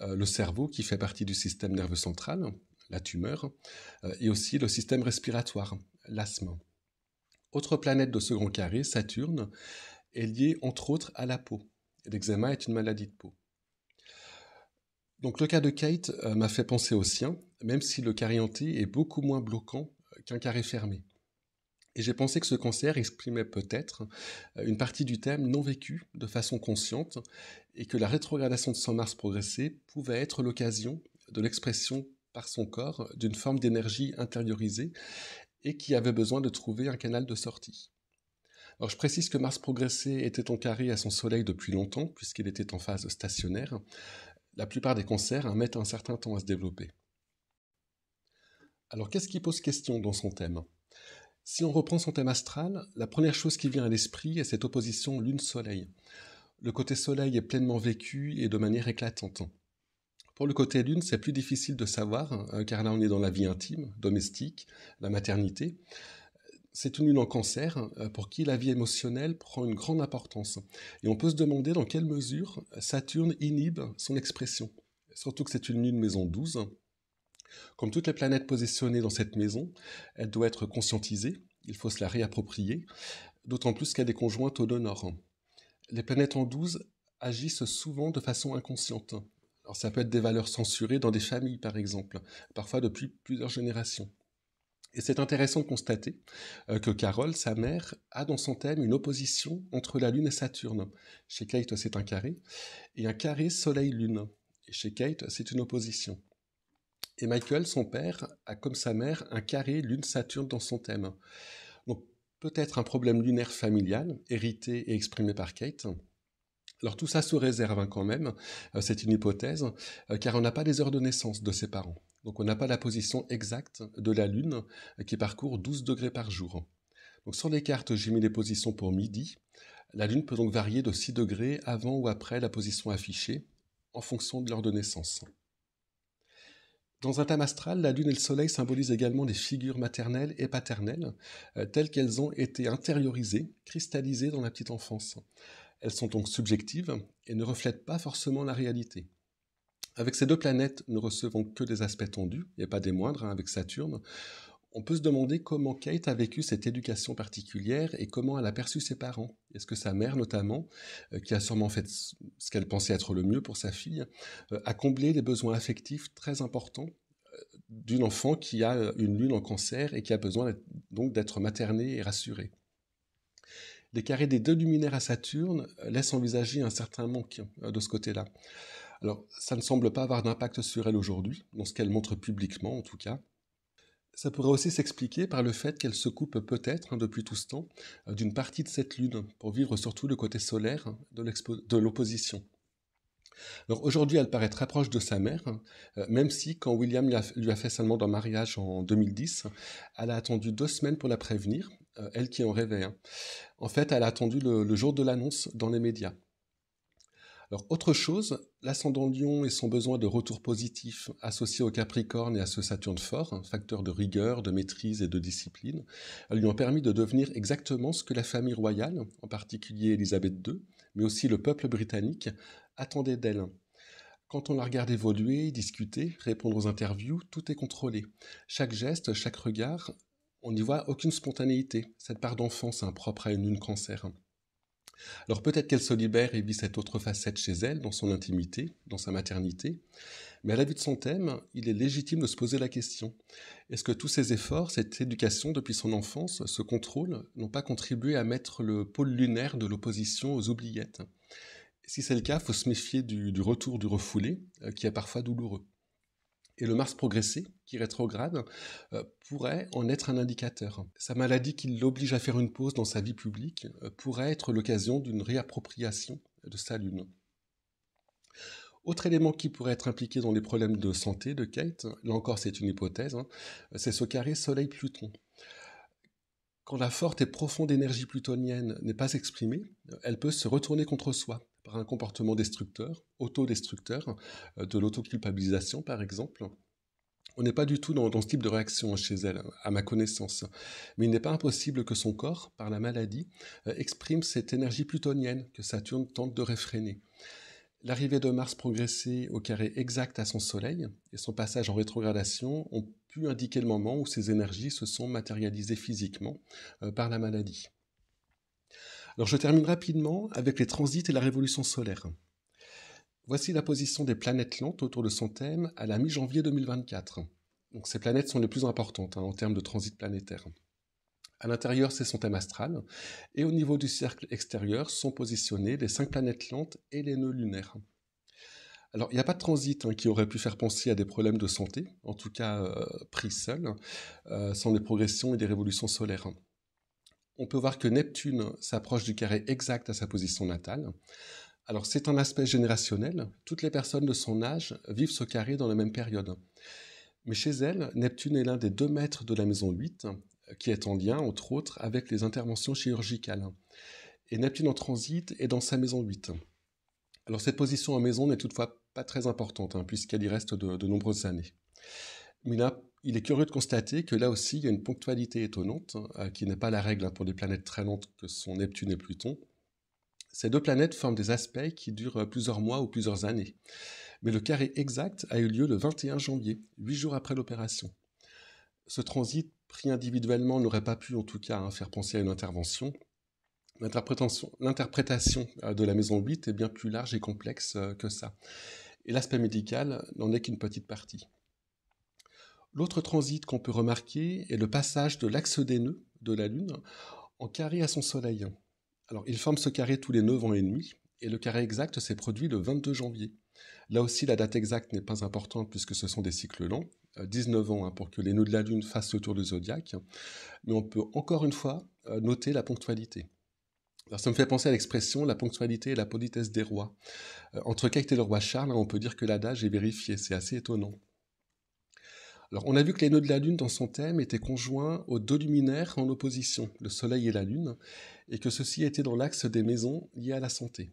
A: euh, le cerveau qui fait partie du système nerveux central, la tumeur, euh, et aussi le système respiratoire, l'asthme. Autre planète de ce grand carré, Saturne, est lié, entre autres à la peau. L'eczéma est une maladie de peau. Donc le cas de Kate euh, m'a fait penser au sien, même si le carianté est beaucoup moins bloquant euh, qu'un carré fermé. Et j'ai pensé que ce cancer exprimait peut-être euh, une partie du thème non vécu de façon consciente, et que la rétrogradation de son Mars progressé pouvait être l'occasion de l'expression par son corps d'une forme d'énergie intériorisée et qui avait besoin de trouver un canal de sortie. Alors je précise que Mars progressé était en carré à son Soleil depuis longtemps, puisqu'il était en phase stationnaire. La plupart des concerts hein, mettent un certain temps à se développer. Alors qu'est-ce qui pose question dans son thème Si on reprend son thème astral, la première chose qui vient à l'esprit est cette opposition Lune-Soleil. Le côté Soleil est pleinement vécu et de manière éclatante. Pour le côté lune, c'est plus difficile de savoir, hein, car là on est dans la vie intime, domestique, la maternité c'est une lune en cancer euh, pour qui la vie émotionnelle prend une grande importance. Et on peut se demander dans quelle mesure Saturne inhibe son expression. Surtout que c'est une lune maison 12. Comme toutes les planètes positionnées dans cette maison, elle doit être conscientisée, il faut se la réapproprier, d'autant plus qu'elle est conjointe au nord. Les planètes en 12 agissent souvent de façon inconsciente. Alors ça peut être des valeurs censurées dans des familles par exemple, parfois depuis plusieurs générations. Et c'est intéressant de constater euh, que Carole, sa mère, a dans son thème une opposition entre la Lune et Saturne. Chez Kate, c'est un carré. Et un carré Soleil-Lune. Et chez Kate, c'est une opposition. Et Michael, son père, a comme sa mère un carré Lune-Saturne dans son thème. Donc peut-être un problème lunaire familial, hérité et exprimé par Kate. Alors tout ça sous réserve hein, quand même, euh, c'est une hypothèse, euh, car on n'a pas les heures de naissance de ses parents. Donc on n'a pas la position exacte de la Lune euh, qui parcourt 12 degrés par jour. Donc sur les cartes, j'ai mis les positions pour midi. La Lune peut donc varier de 6 degrés avant ou après la position affichée en fonction de l'heure de naissance. Dans un thème astral, la Lune et le Soleil symbolisent également des figures maternelles et paternelles, euh, telles qu'elles ont été intériorisées, cristallisées dans la petite enfance. Elles sont donc subjectives et ne reflètent pas forcément la réalité. Avec ces deux planètes, nous recevons que des aspects tendus, et pas des moindres, hein, avec Saturne. On peut se demander comment Kate a vécu cette éducation particulière et comment elle a perçu ses parents. Est-ce que sa mère, notamment, euh, qui a sûrement fait ce qu'elle pensait être le mieux pour sa fille, euh, a comblé les besoins affectifs très importants euh, d'une enfant qui a une lune en cancer et qui a besoin donc d'être maternée et rassurée Les carrés des deux luminaires à Saturne laissent envisager un certain manque de ce côté-là. Alors, ça ne semble pas avoir d'impact sur elle aujourd'hui, dans ce qu'elle montre publiquement en tout cas. Ça pourrait aussi s'expliquer par le fait qu'elle se coupe peut-être, hein, depuis tout ce temps, euh, d'une partie de cette lune, pour vivre surtout le côté solaire hein, de l'opposition. Alors aujourd'hui, elle paraît très proche de sa mère, hein, euh, même si quand William lui a, fait seulement d'un mariage en 2010, elle a attendu deux semaines pour la prévenir, euh, elle qui en rêvait. En fait, elle a attendu le jour de l'annonce dans les médias autre chose, l'ascendant lion et son besoin de retour positif associé au Capricorne et à ce Saturne fort, facteur de rigueur, de maîtrise et de discipline, lui ont permis de devenir exactement ce que la famille royale, en particulier Élisabeth II, mais aussi le peuple britannique, attendait d'elle. Quand on la regarde évoluer, discuter, répondre aux interviews, tout est contrôlé. Chaque geste, chaque regard, on n'y voit aucune spontanéité. Cette part d'enfance impropre hein, à une lune cancer. Alors peut-être qu'elle se libère et vit cette autre facette chez elle, dans son intimité, dans sa maternité, mais à la vue de son thème, il est légitime de se poser la question. Est-ce que tous ces efforts, cette éducation depuis son enfance, ce contrôle, n'ont pas contribué à mettre le pôle lunaire de l'opposition aux oubliettes Si c'est le cas, il faut se méfier du retour du refoulé, euh, qui est parfois douloureux et le Mars progressé, qui rétrograde, euh, pourrait en être un indicateur. Sa maladie qui l'oblige à faire une pause dans sa vie publique euh, pourrait être l'occasion d'une réappropriation de sa Lune. Autre élément qui pourrait être impliqué dans les problèmes de santé de Kate, là encore c'est une hypothèse, hein, c'est ce carré Soleil-Pluton. Quand la forte et profonde énergie plutonienne n'est pas exprimée, elle peut se retourner contre soi, par un comportement destructeur, autodestructeur, euh, de l'autoculpabilisation par exemple. On n'est pas du tout dans, dans, ce type de réaction chez elle, hein, à ma connaissance. Mais il n'est pas impossible que son corps, par la maladie, euh, exprime cette énergie plutonienne que Saturne tente de réfréner. L'arrivée de Mars progressée au carré exact à son Soleil et son passage en rétrogradation ont pu indiquer le moment où ces énergies se sont matérialisées physiquement euh, par la maladie. Alors je termine rapidement avec les transits et la révolution solaire. Voici la position des planètes lentes autour de son thème à la mi-janvier 2024. Donc ces planètes sont les plus importantes hein, en termes de transit planétaire. À l'intérieur, c'est son thème astral, et au niveau du cercle extérieur sont positionnées les cinq planètes lentes et les nœuds lunaires. Alors, il n'y a pas de transit hein, qui aurait pu faire penser à des problèmes de santé, en tout cas euh, pris seul, euh, sans les progressions et des révolutions solaires on peut voir que Neptune s'approche du carré exact à sa position natale. Alors c'est un aspect générationnel, toutes les personnes de son âge vivent ce carré dans la même période. Mais chez elle, Neptune est l'un des deux maîtres de la maison 8, qui est en lien, entre autres, avec les interventions chirurgicales. Et Neptune en transit est dans sa maison 8. Alors cette position en maison n'est toutefois pas très importante, hein, puisqu'elle y reste de, nombreuses années. Mais il est curieux de constater que là aussi, il y a une ponctualité étonnante, euh, qui n'est pas la règle hein, pour des planètes très lentes que sont Neptune et Pluton. Ces deux planètes forment des aspects qui durent plusieurs mois ou plusieurs années. Mais le carré exact a eu lieu le 21 janvier, huit jours après l'opération. Ce transit, pris individuellement, n'aurait pas pu, en tout cas, hein, faire penser à une intervention. L'interprétation euh, de la maison 8 est bien plus large et complexe euh, que ça. Et l'aspect médical n'en est qu'une petite partie. L'autre transit qu'on peut remarquer est le passage de l'axe des nœuds de la Lune en carré à son Soleil. Alors, il forme ce carré tous les 9 ans et demi, et le carré exact s'est produit le 22 janvier. Là aussi, la date exacte n'est pas importante puisque ce sont des cycles lents, 19 euh, ans hein, pour que les nœuds de la Lune fassent le tour du zodiaque, mais on peut encore une fois euh, noter la ponctualité. ça me fait penser à l'expression la ponctualité et la politesse des rois. Euh, entre Kate et le roi Charles, hein, on peut dire que l'adage est vérifié, c'est assez étonnant. Alors, on a vu que les nœuds de la Lune dans son thème étaient conjoints aux deux luminaires en opposition, le Soleil et la Lune, et que ceci était dans l'axe des maisons liées à la santé.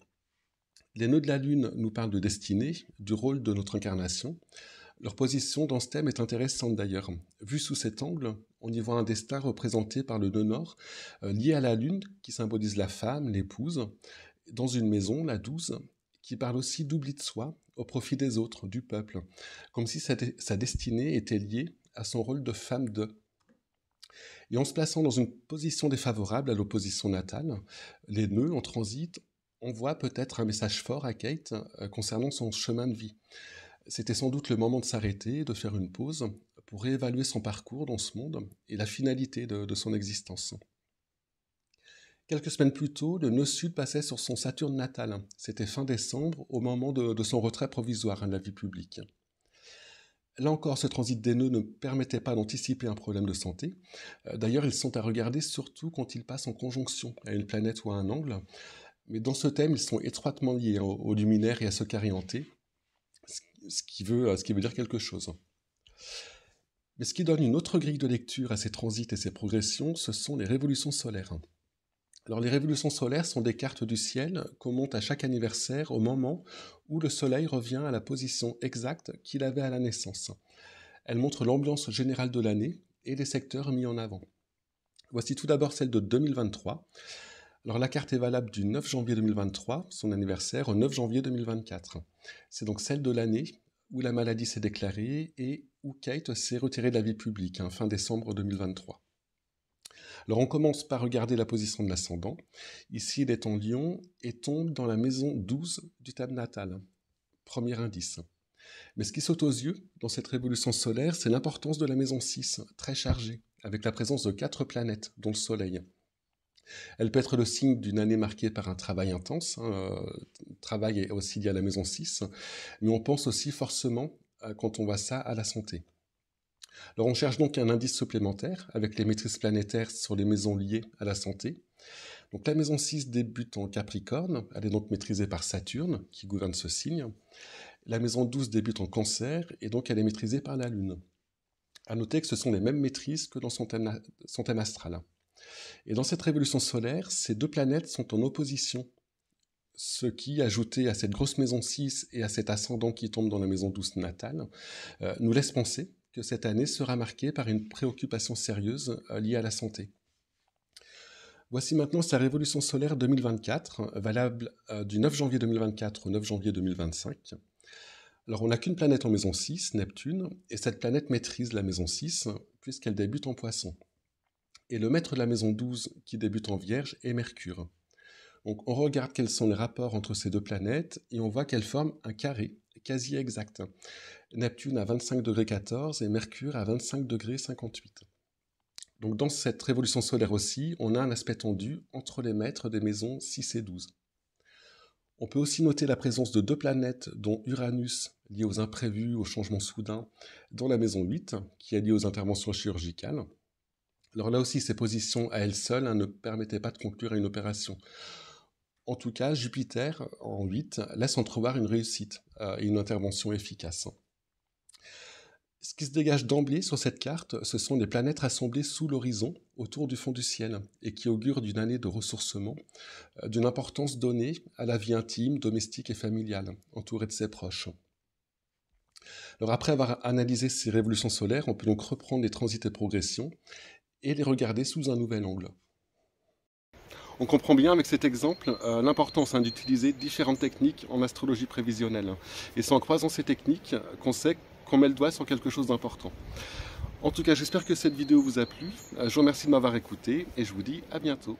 A: Les nœuds de la Lune nous parlent de destinée, du rôle de notre incarnation. Leur position dans ce thème est intéressante d'ailleurs. Vu sous cet angle, on y voit un destin représenté par le nœud nord, euh, lié à la Lune, qui symbolise la femme, l'épouse, dans une maison, la douze, qui parle aussi d'oubli de soi au profit des autres, du peuple, comme si sa, destinée était liée à son rôle de femme de. Et en se plaçant dans une position défavorable à l'opposition natale, les nœuds en transit envoient peut-être un message fort à Kate euh, concernant son chemin de vie. C'était sans doute le moment de s'arrêter, de faire une pause, pour réévaluer son parcours dans ce monde et la finalité de son existence. Quelques semaines plus tôt, le nœud sud passait sur son Saturne natal. C'était fin décembre, au moment de, son retrait provisoire à hein, la vie publique. Là encore, ce transit des nœuds ne permettait pas d'anticiper un problème de santé. Euh, d'ailleurs, ils sont à regarder surtout quand ils passent en conjonction à une planète ou à un angle. Mais dans ce thème, ils sont étroitement liés au luminaire et à ce carianté, ce qui, veut, ce qui veut dire quelque chose. Mais ce qui donne une autre grille de lecture à ces transits et ces progressions, ce sont les révolutions solaires les révolutions solaires sont des cartes du ciel qu'on monte à chaque anniversaire au moment où le Soleil revient à la position exacte qu'il avait à la naissance. Elles montrent l'ambiance générale de l'année et les secteurs mis en avant. Voici tout d'abord celle de 2023. Alors la carte est valable du 9 janvier 2023, son anniversaire, au 9 janvier 2024. C'est donc celle de l'année où la maladie s'est déclarée et où Kate s'est retirée de la vie publique, hein, fin décembre 2023. Alors on commence par regarder la position de l'ascendant. Ici, il est en lion et tombe dans la maison 12 du table natal. Premier indice. Mais ce qui saute aux yeux dans cette révolution solaire, c'est l'importance de la maison 6, très chargée, avec la présence de quatre planètes, dont le Soleil. Elle peut être le signe d'une année marquée par un travail intense, hein, euh, travail est aussi lié à la maison 6, mais on pense aussi forcément, quand on voit ça, à la santé. Alors on cherche donc un indice supplémentaire avec les maîtrises planétaires sur les maisons liées à la santé. Donc la maison 6 débute en Capricorne, elle est donc maîtrisée par Saturne qui gouverne ce signe. La maison 12 débute en Cancer et donc elle est maîtrisée par la Lune. À noter que ce sont les mêmes maîtrises que dans son thème, astral. Et dans cette révolution solaire, ces deux planètes sont en opposition ce qui, ajouté à cette grosse maison 6 et à cet ascendant qui tombe dans la maison 12 natale, euh, nous laisse penser que cette année sera marquée par une préoccupation sérieuse euh, liée à la santé. Voici maintenant sa révolution solaire 2024, valable euh, du 9 janvier 2024 au 9 janvier 2025. Alors on n'a qu'une planète en maison 6, Neptune, et cette planète maîtrise la maison 6 puisqu'elle débute en poisson. Et le maître de la maison 12 qui débute en vierge est Mercure. Donc on regarde quels sont les rapports entre ces deux planètes et on voit qu'elles forment un carré quasi exact. Neptune à 25 degrés 14 et Mercure à 25 degrés 58. Donc dans cette révolution solaire aussi, on a un aspect tendu entre les maîtres des maisons 6 et 12. On peut aussi noter la présence de deux planètes, dont Uranus, lié aux imprévus, aux changements soudains, dans la maison 8, qui est liée aux interventions chirurgicales. Alors là aussi, ces positions à elles seules hein, ne permettaient pas de conclure à une opération. En tout cas, Jupiter, en 8, laisse entrevoir une réussite euh, et une intervention efficace. Ce qui se dégage d'emblée sur cette carte, ce sont des planètes rassemblées sous l'horizon, autour du fond du ciel, et qui augurent d'une année de ressourcement, euh, d'une importance donnée à la vie intime, domestique et familiale, entourée de ses proches. Alors après avoir analysé ces révolutions solaires, on peut donc reprendre les transits et progressions et les regarder sous un nouvel angle. On comprend bien avec cet exemple euh, l'importance hein, d'utiliser différentes techniques en astrologie prévisionnelle. Et c'est en croisant ces techniques qu'on sait qu'on met le doigt sur quelque chose d'important. En tout cas, j'espère que cette vidéo vous a plu. Euh, je vous remercie de m'avoir écouté et je vous dis à bientôt.